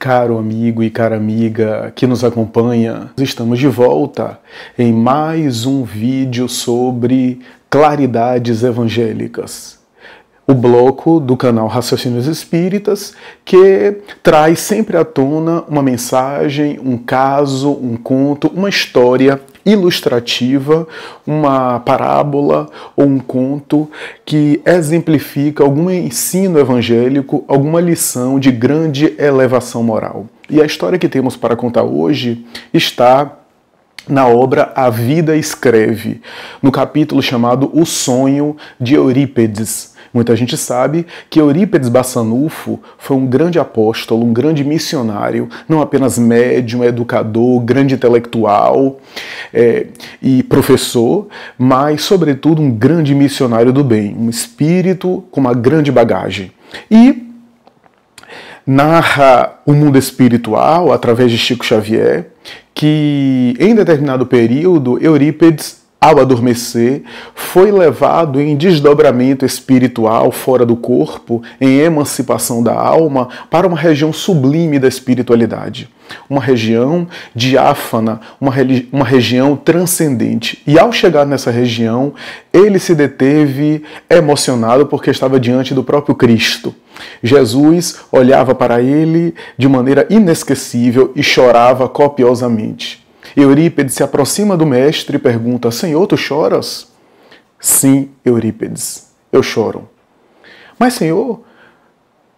Caro amigo e cara amiga que nos acompanha, estamos de volta em mais um vídeo sobre claridades evangélicas. O bloco do canal Raciocínios Espíritas que traz sempre à tona uma mensagem, um caso, um conto, uma história ilustrativa, uma parábola ou um conto que exemplifica algum ensino evangélico, alguma lição de grande elevação moral. E a história que temos para contar hoje está na obra A Vida Escreve, no capítulo chamado O Sonho de Eurípedes. Muita gente sabe que Eurípedes Bassanufo foi um grande apóstolo, um grande missionário, não apenas médium, educador, grande intelectual é, e professor, mas, sobretudo, um grande missionário do bem, um espírito com uma grande bagagem. E narra o mundo espiritual através de Chico Xavier que em determinado período Eurípedes ao adormecer, foi levado em desdobramento espiritual fora do corpo, em emancipação da alma, para uma região sublime da espiritualidade. Uma região diáfana, uma, uma região transcendente. E ao chegar nessa região, ele se deteve emocionado porque estava diante do próprio Cristo. Jesus olhava para ele de maneira inesquecível e chorava copiosamente. Eurípides se aproxima do mestre e pergunta: Senhor, tu choras? Sim, Eurípides, eu choro. Mas, Senhor,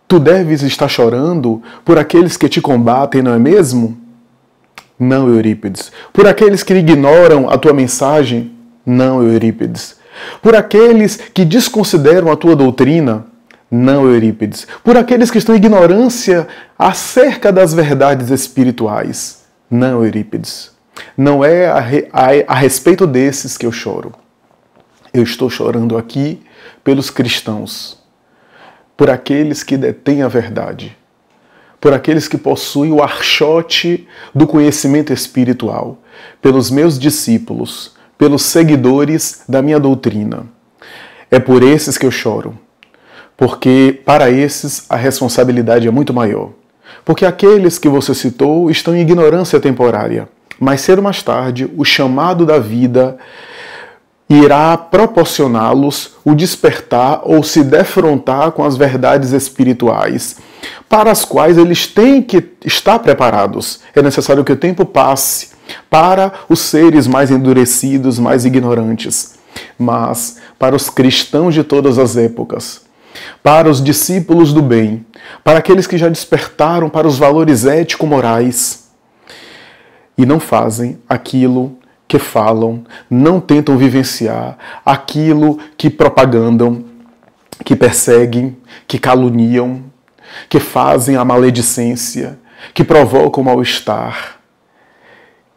tu deves estar chorando por aqueles que te combatem, não é mesmo? Não, Eurípides. Por aqueles que ignoram a tua mensagem? Não, Eurípides. Por aqueles que desconsideram a tua doutrina? Não, Eurípides. Por aqueles que estão em ignorância acerca das verdades espirituais? Não, Eurípides. Não é a, a, a respeito desses que eu choro. Eu estou chorando aqui pelos cristãos, por aqueles que detêm a verdade, por aqueles que possuem o archote do conhecimento espiritual, pelos meus discípulos, pelos seguidores da minha doutrina. É por esses que eu choro, porque para esses a responsabilidade é muito maior. Porque aqueles que você citou estão em ignorância temporária mais cedo ou mais tarde, o chamado da vida irá proporcioná-los o despertar ou se defrontar com as verdades espirituais, para as quais eles têm que estar preparados. É necessário que o tempo passe para os seres mais endurecidos, mais ignorantes, mas para os cristãos de todas as épocas, para os discípulos do bem, para aqueles que já despertaram para os valores ético-morais e não fazem aquilo que falam, não tentam vivenciar aquilo que propagandam, que perseguem, que caluniam, que fazem a maledicência, que provocam mal-estar,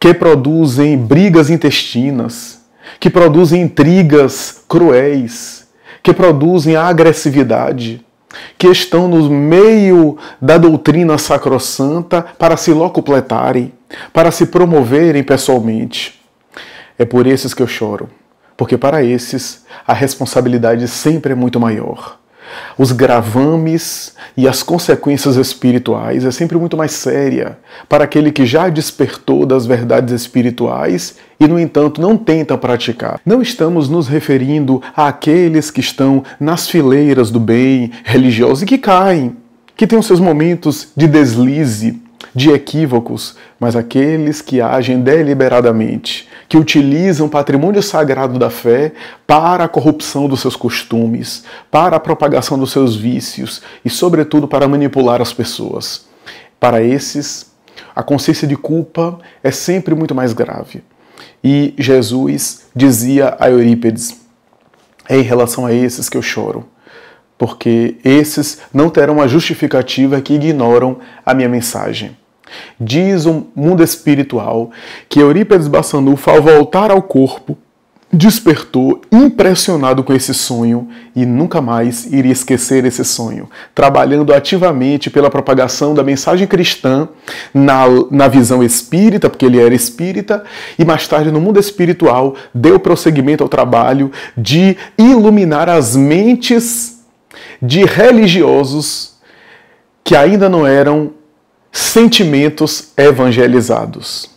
que produzem brigas intestinas, que produzem intrigas cruéis, que produzem a agressividade, que estão no meio da doutrina sacrossanta para se locupletarem, para se promoverem pessoalmente. É por esses que eu choro, porque para esses a responsabilidade sempre é muito maior os gravames e as consequências espirituais é sempre muito mais séria para aquele que já despertou das verdades espirituais e, no entanto, não tenta praticar. Não estamos nos referindo àqueles que estão nas fileiras do bem religioso e que caem, que têm os seus momentos de deslize de equívocos, mas aqueles que agem deliberadamente, que utilizam o patrimônio sagrado da fé para a corrupção dos seus costumes, para a propagação dos seus vícios e, sobretudo, para manipular as pessoas. Para esses, a consciência de culpa é sempre muito mais grave. E Jesus dizia a Eurípedes: É em relação a esses que eu choro porque esses não terão a justificativa que ignoram a minha mensagem. Diz o um mundo espiritual que Eurípides Bassanufo, ao voltar ao corpo, despertou impressionado com esse sonho e nunca mais iria esquecer esse sonho, trabalhando ativamente pela propagação da mensagem cristã na, na visão espírita, porque ele era espírita, e mais tarde no mundo espiritual deu prosseguimento ao trabalho de iluminar as mentes de religiosos que ainda não eram sentimentos evangelizados.